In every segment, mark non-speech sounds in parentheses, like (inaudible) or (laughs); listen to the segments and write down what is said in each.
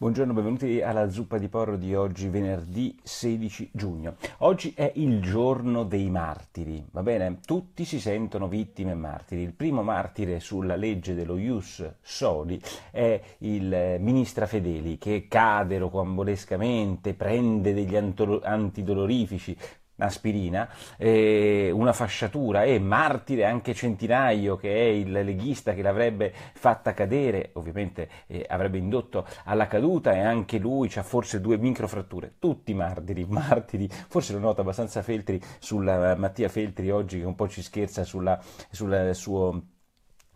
Buongiorno, benvenuti alla zuppa di porro di oggi, venerdì 16 giugno. Oggi è il giorno dei martiri, va bene? Tutti si sentono vittime e martiri. Il primo martire sulla legge dello Ius Soli è il eh, ministra Fedeli che cade rocambolescamente, prende degli antidolorifici, aspirina, eh, una fasciatura e martire anche Centinaio che è il leghista che l'avrebbe fatta cadere, ovviamente eh, avrebbe indotto alla caduta e anche lui ha forse due microfratture, tutti martiri, (laughs) martiri, forse lo nota abbastanza Feltri sulla Mattia Feltri oggi che un po' ci scherza sulla, sul suo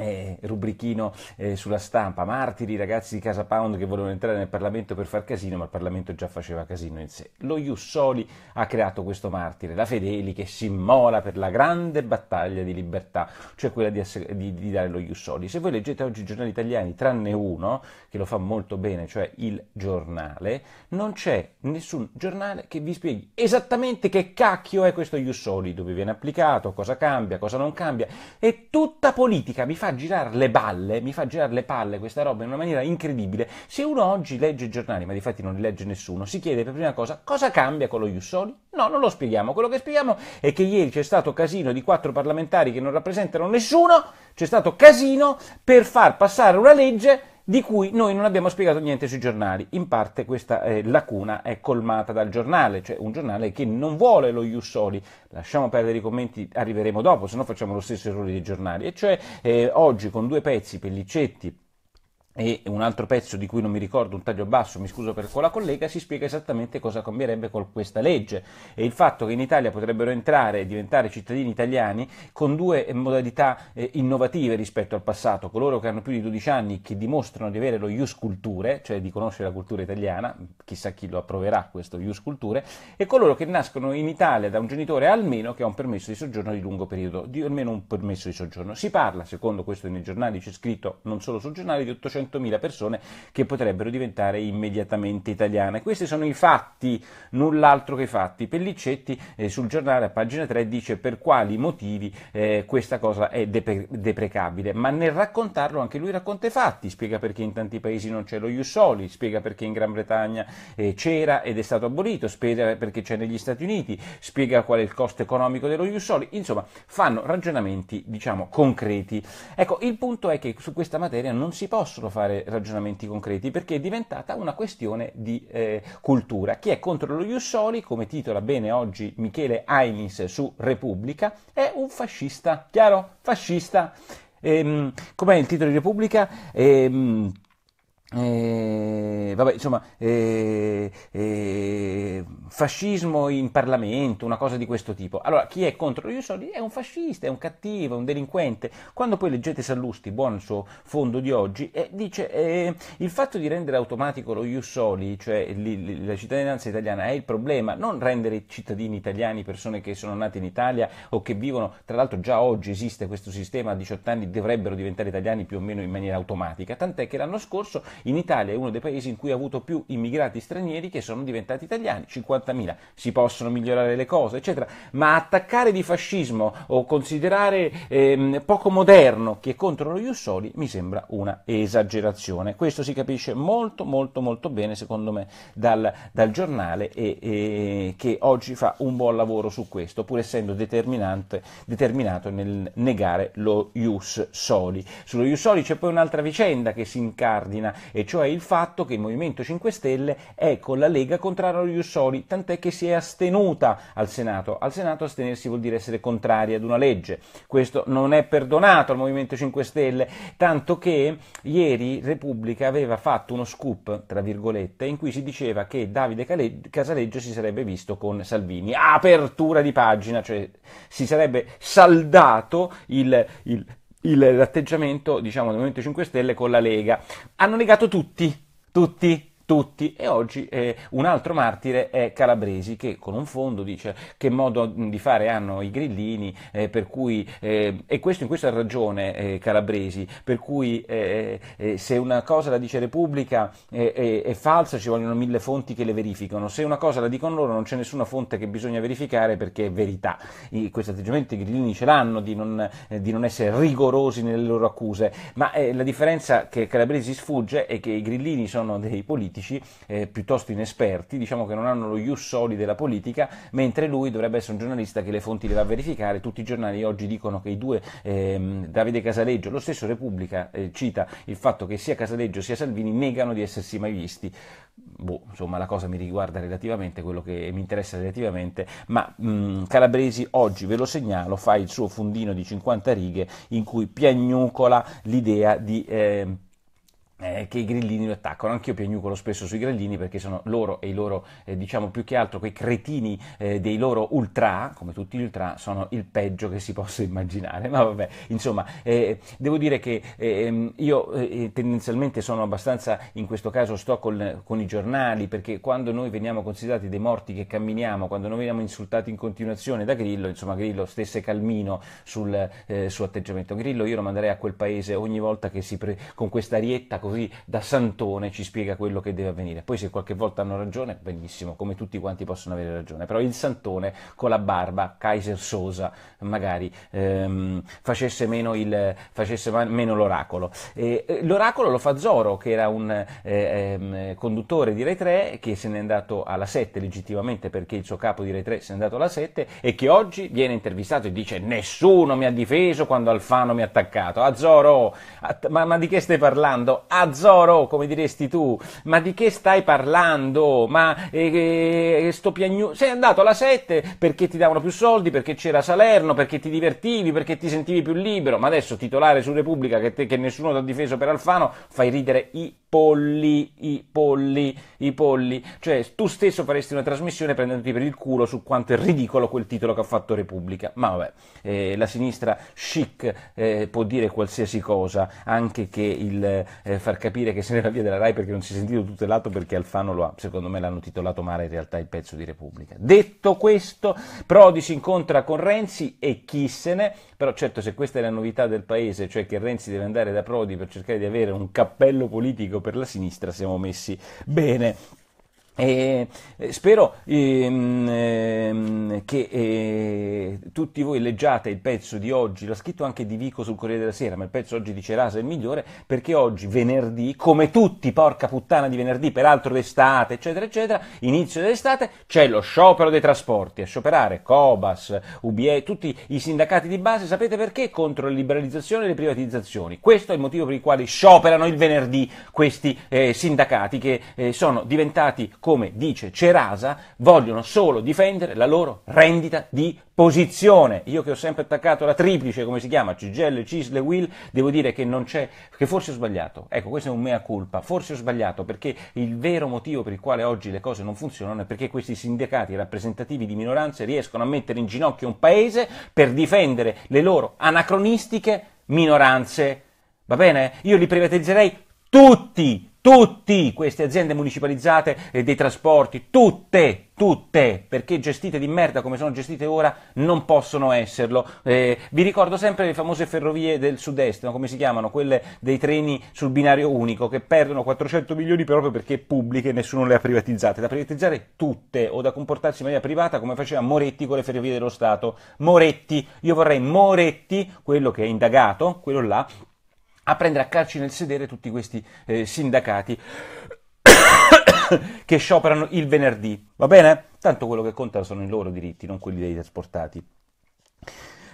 eh, rubrichino eh, sulla stampa, martiri ragazzi di Casa Pound che volevano entrare nel Parlamento per far casino, ma il Parlamento già faceva casino in sé. Lo Jussoli ha creato questo martire, la Fedeli che si immola per la grande battaglia di libertà, cioè quella di, essere, di, di dare lo Jussoli. Se voi leggete oggi i giornali italiani, tranne uno che lo fa molto bene, cioè il giornale, non c'è nessun giornale che vi spieghi esattamente che cacchio è questo Jussoli, dove viene applicato, cosa cambia, cosa non cambia. È tutta politica, mi fa girare le balle, mi fa girare le palle questa roba in una maniera incredibile. Se uno oggi legge i giornali, ma di fatti non li legge nessuno, si chiede per prima cosa cosa cambia con lo Jussoli? No, non lo spieghiamo. Quello che spieghiamo è che ieri c'è stato casino di quattro parlamentari che non rappresentano nessuno, c'è stato casino per far passare una legge di cui noi non abbiamo spiegato niente sui giornali. In parte questa eh, lacuna è colmata dal giornale, cioè un giornale che non vuole lo Jussoli. Lasciamo perdere i commenti, arriveremo dopo, se no facciamo lo stesso errore dei giornali. E cioè eh, oggi con due pezzi, Pellicetti e un altro pezzo di cui non mi ricordo, un taglio basso, mi scuso per quella collega, si spiega esattamente cosa cambierebbe con questa legge e il fatto che in Italia potrebbero entrare e diventare cittadini italiani con due eh, modalità eh, innovative rispetto al passato, coloro che hanno più di 12 anni che dimostrano di avere lo ius culture, cioè di conoscere la cultura italiana, chissà chi lo approverà questo ius culture, e coloro che nascono in Italia da un genitore almeno che ha un permesso di soggiorno di lungo periodo, di almeno un permesso di soggiorno. Si parla, secondo questo nei giornali c'è scritto non solo sul giornale, di 800 300.000 persone che potrebbero diventare immediatamente italiane. Questi sono i fatti, null'altro che i fatti. Pellicetti eh, sul giornale a pagina 3 dice per quali motivi eh, questa cosa è depre- deprecabile, ma nel raccontarlo anche lui racconta i fatti, spiega perché in tanti paesi non c'è lo Jussoli, spiega perché in Gran Bretagna eh, c'era ed è stato abolito, spiega perché c'è negli Stati Uniti, spiega qual è il costo economico dello Jussoli, insomma fanno ragionamenti diciamo concreti. Ecco, il punto è che su questa materia non si possono poterlo fare ragionamenti concreti, perché è diventata una questione di eh, cultura. Chi è contro lo Jussoli, come titola bene oggi Michele Ainis su Repubblica, è un fascista, chiaro? Fascista. Ehm, com'è il titolo di Repubblica? Ehm, eh, vabbè, insomma, eh, eh, fascismo in Parlamento, una cosa di questo tipo. Allora, chi è contro lo Iusoli è un fascista, è un cattivo, è un delinquente. Quando poi leggete Sallusti, buon suo fondo di oggi, eh, dice eh, il fatto di rendere automatico lo Iusoli, soli, cioè li, la cittadinanza italiana, è il problema, non rendere cittadini italiani persone che sono nate in Italia o che vivono, tra l'altro già oggi esiste questo sistema, a 18 anni dovrebbero diventare italiani più o meno in maniera automatica, tant'è che l'anno scorso in Italia è uno dei paesi in cui ha avuto più immigrati stranieri che sono diventati italiani, 50 50.000, si possono migliorare le cose, eccetera, ma attaccare di fascismo o considerare ehm, poco moderno chi è contro lo Jussoli mi sembra una esagerazione. Questo si capisce molto molto molto bene, secondo me, dal, dal giornale e, e, che oggi fa un buon lavoro su questo, pur essendo determinato nel negare lo Ius Soli. Sullo Ius Soli c'è poi un'altra vicenda che si incardina, e cioè il fatto che il Movimento 5 Stelle è con la Lega contrario allo Ius Soli tant'è che si è astenuta al Senato. Al Senato astenersi vuol dire essere contrari ad una legge. Questo non è perdonato al Movimento 5 Stelle, tanto che ieri Repubblica aveva fatto uno scoop, tra virgolette, in cui si diceva che Davide Casaleggio si sarebbe visto con Salvini. Apertura di pagina, cioè si sarebbe saldato il, il l'atteggiamento diciamo, del Movimento 5 Stelle con la Lega. Hanno negato tutti, tutti, tutti e oggi eh, un altro martire è Calabresi che con un fondo dice che modo mm, di fare hanno i grillini eh, per cui, eh, e questo in questa ragione eh, Calabresi per cui eh, eh, se una cosa la dice Repubblica è falsa ci vogliono mille fonti che le verificano se una cosa la dicono loro non c'è nessuna fonte che bisogna verificare perché è verità I, questo atteggiamento i grillini ce l'hanno di non, di non, essere rigorosi nelle loro accuse ma la differenza che Calabresi sfugge è che i grillini sono dei politici politici eh, piuttosto inesperti, diciamo che non hanno lo ius soli della politica, mentre lui dovrebbe essere un giornalista che le fonti le va a verificare, tutti i giornali oggi dicono che i due, ehm, Davide Casaleggio, lo stesso Repubblica eh, cita il fatto che sia Casaleggio sia Salvini negano di essersi mai visti. Boh, insomma, la cosa mi riguarda relativamente, quello che mi interessa relativamente, ma mh, mm, Calabresi oggi, ve lo segnalo, fa il suo fundino di 50 righe in cui piagnucola l'idea di... Eh, eh, che i grillini lo attaccano. Anch'io piagnucolo spesso sui grillini perché sono loro e i loro, eh, diciamo più che altro, quei cretini eh, dei loro ultra, come tutti gli ultra, sono il peggio che si possa (laughs) immaginare. Ma vabbè, insomma, eh, devo dire che ehm, io eh, tendenzialmente sono abbastanza, in questo caso sto col, con i giornali, perché quando noi veniamo considerati dei morti che camminiamo, quando noi veniamo insultati in continuazione da Grillo, insomma Grillo stesse calmino sul eh, suo atteggiamento. Grillo io lo manderei a quel paese ogni volta che si pre- con questa rietta, così da santone ci spiega quello che deve avvenire. Poi se qualche volta hanno ragione, benissimo, come tutti quanti possono avere ragione, però il santone con la barba, Kaiser Sosa, magari ehm, facesse, meno il, facesse, meno l'oracolo. E, eh, l'oracolo lo fa Zoro, che era un eh, eh, conduttore di Rai 3, che se n'è andato alla 7 legittimamente perché il suo capo di Rai 3 se n'è andato alla 7 e che oggi viene intervistato e dice nessuno mi ha difeso quando Alfano mi ha attaccato. A Zoro, a, ma, ma di che stai parlando? a Zoro, come diresti tu, ma di che stai parlando? Ma eh, eh, eh sto piagnu... Sei andato alla 7 perché ti davano più soldi, perché c'era Salerno, perché ti divertivi, perché ti sentivi più libero, ma adesso titolare su Repubblica che, te, che nessuno ti ha difeso per Alfano, fai ridere i polli, i polli, i polli. Cioè, tu stesso faresti una trasmissione prendendoti per il culo su quanto è ridicolo quel titolo che ha fatto Repubblica. Ma vabbè, eh, la sinistra chic eh, può dire qualsiasi cosa, anche che il eh, far capire che se ne va via della RAI perché non si è sentito tutelato perché Alfano lo ha, secondo me l'hanno titolato male in realtà il pezzo di Repubblica. Detto questo, Prodi si incontra con Renzi e chissene, però certo se questa è la novità del paese, cioè che Renzi deve andare da Prodi per cercare di avere un cappello politico per la sinistra, siamo messi bene. E eh, spero ehm, ehm, che eh, tutti voi leggiate il pezzo di oggi, l'ha scritto anche Di Vico sul Corriere della Sera, ma il pezzo oggi di Cerasa è il migliore perché oggi, venerdì, come tutti, porca puttana di venerdì, peraltro d'estate, eccetera, eccetera, inizio dell'estate, c'è lo sciopero dei trasporti, a scioperare Cobas, UBE, tutti i sindacati di base, sapete perché? Contro la liberalizzazione e le privatizzazioni. Questo è il motivo per il quale scioperano il venerdì questi eh, sindacati che eh, sono diventati come dice Cerasa, vogliono solo difendere la loro rendita di posizione. Io che ho sempre attaccato la triplice, come si chiama, CGL, Cisle, Will, devo dire che non c'è, che forse ho sbagliato. Ecco, questo è un mea culpa, forse ho sbagliato, perché il vero motivo per il quale oggi le cose non funzionano è perché questi sindacati rappresentativi di minoranze riescono a mettere in ginocchio un paese per difendere le loro anacronistiche minoranze. Va bene? Io li privatizzerei tutti tutte queste aziende municipalizzate dei trasporti, tutte, tutte, perché gestite di merda come sono gestite ora, non possono esserlo. Eh, vi ricordo sempre le famose ferrovie del sud-est, no? come si chiamano, quelle dei treni sul binario unico, che perdono 400 milioni proprio perché pubbliche nessuno le ha privatizzate, da privatizzare tutte o da comportarsi in maniera privata come faceva Moretti con le ferrovie dello Stato. Moretti, io vorrei Moretti, quello che è indagato, quello là, a prendere a calci nel sedere tutti questi eh, sindacati (coughs) che scioperano il venerdì, va bene? Tanto quello che conta sono i loro diritti, non quelli dei trasportati.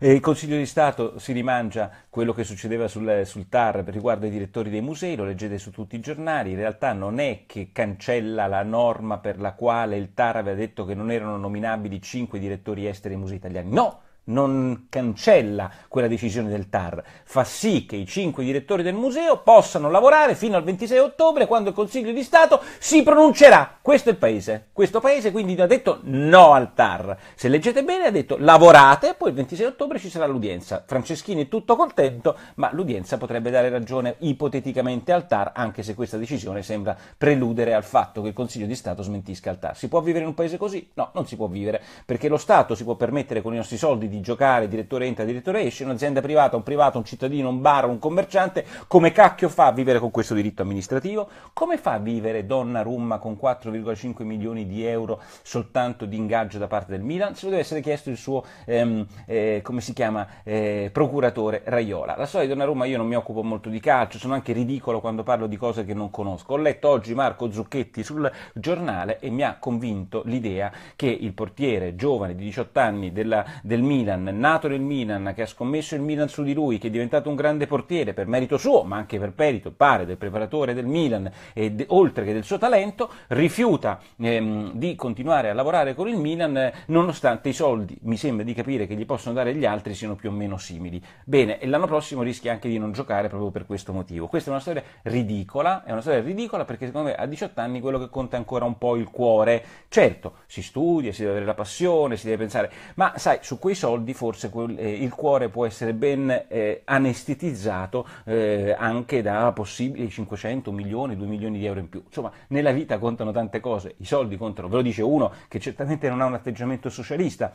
E il Consiglio di Stato si rimangia quello che succedeva sul, sul TAR riguardo ai direttori dei musei, lo leggete su tutti i giornali, in realtà non è che cancella la norma per la quale il TAR aveva detto che non erano nominabili cinque direttori esteri ai musei italiani, no! non cancella quella decisione del TAR, fa sì che i cinque direttori del museo possano lavorare fino al 26 ottobre quando il Consiglio di Stato si pronuncerà. Questo è il paese. Questo paese quindi ha detto no al TAR. Se leggete bene ha detto lavorate, poi il 26 ottobre ci sarà l'udienza. Franceschini è tutto contento, ma l'udienza potrebbe dare ragione ipoteticamente al TAR, anche se questa decisione sembra preludere al fatto che il Consiglio di Stato smentisca il TAR. Si può vivere in un paese così? No, non si può vivere, perché lo Stato si può permettere con i nostri soldi di di giocare, direttore entra, direttore esce, un'azienda privata, un privato, un cittadino, un bar, un commerciante, come cacchio fa a vivere con questo diritto amministrativo? Come fa a vivere Donna Rumma con 4,5 milioni di euro soltanto di ingaggio da parte del Milan? Se lo deve essere chiesto il suo, ehm, eh, come si chiama, eh, procuratore Raiola. La storia di Donna Rumma io non mi occupo molto di calcio, sono anche ridicolo quando parlo di cose che non conosco. Ho letto oggi Marco Zucchetti sul giornale e mi ha convinto l'idea che il portiere giovane di 18 anni della, del Milan Milan, nato nel Milan, che ha scommesso il Milan su di lui, che è diventato un grande portiere per merito suo, ma anche per merito, pare, del preparatore del Milan, de, oltre che del suo talento, rifiuta ehm, di continuare a lavorare con il Milan eh, nonostante i soldi, mi sembra di capire, che gli possono dare gli altri siano più o meno simili. Bene, e l'anno prossimo rischia anche di non giocare proprio per questo motivo. Questa è una storia ridicola, è una storia ridicola perché secondo me a 18 anni quello che conta è ancora un po' il cuore. Certo, si studia, si deve avere la passione, si deve pensare, ma sai, su quei soldi soldi forse quel, eh, il cuore può essere ben eh, anestetizzato eh, anche da possibili 500 milioni, 2 milioni di euro in più. Insomma, nella vita contano tante cose, i soldi contano, ve lo dice uno che certamente non ha un atteggiamento socialista,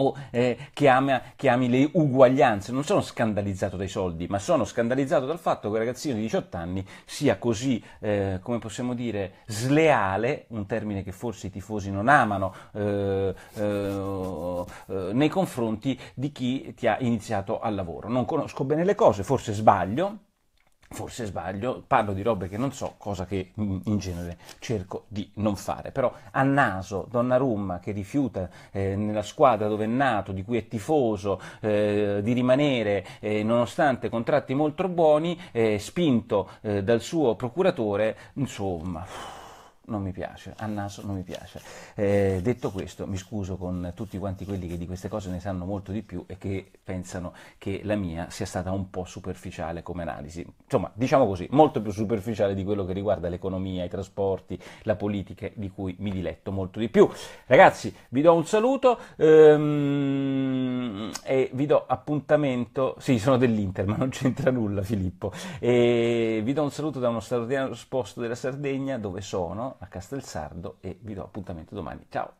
o eh, che, ama, che, ami le uguaglianze. Non sono scandalizzato dai soldi, ma sono scandalizzato dal fatto che un ragazzino di 18 anni sia così, eh, come possiamo dire, sleale, un termine che forse i tifosi non amano, eh, eh, eh nei confronti di chi ti ha iniziato al lavoro. Non conosco bene le cose, forse sbaglio, forse sbaglio, parlo di robe che non so, cosa che mm, in genere cerco di non fare. Però a naso Donnarumma che rifiuta eh, nella squadra dove è nato, di cui è tifoso, eh, di rimanere eh, nonostante contratti molto buoni, spinto eh, dal suo procuratore, insomma non mi piace, a naso non mi piace. Eh, detto questo, mi scuso con tutti quanti quelli che di queste cose ne sanno molto di più e che pensano che la mia sia stata un po' superficiale come analisi. Insomma, diciamo così, molto più superficiale di quello che riguarda l'economia, i trasporti, la politica, di cui mi diletto molto di più. Ragazzi, vi do un saluto ehm, e vi do appuntamento. Sì, sono dell'Inter, ma non c'entra nulla, Filippo. E vi do un saluto da uno straordinario posto della Sardegna dove sono a Castelsardo e vi do appuntamento domani. Ciao!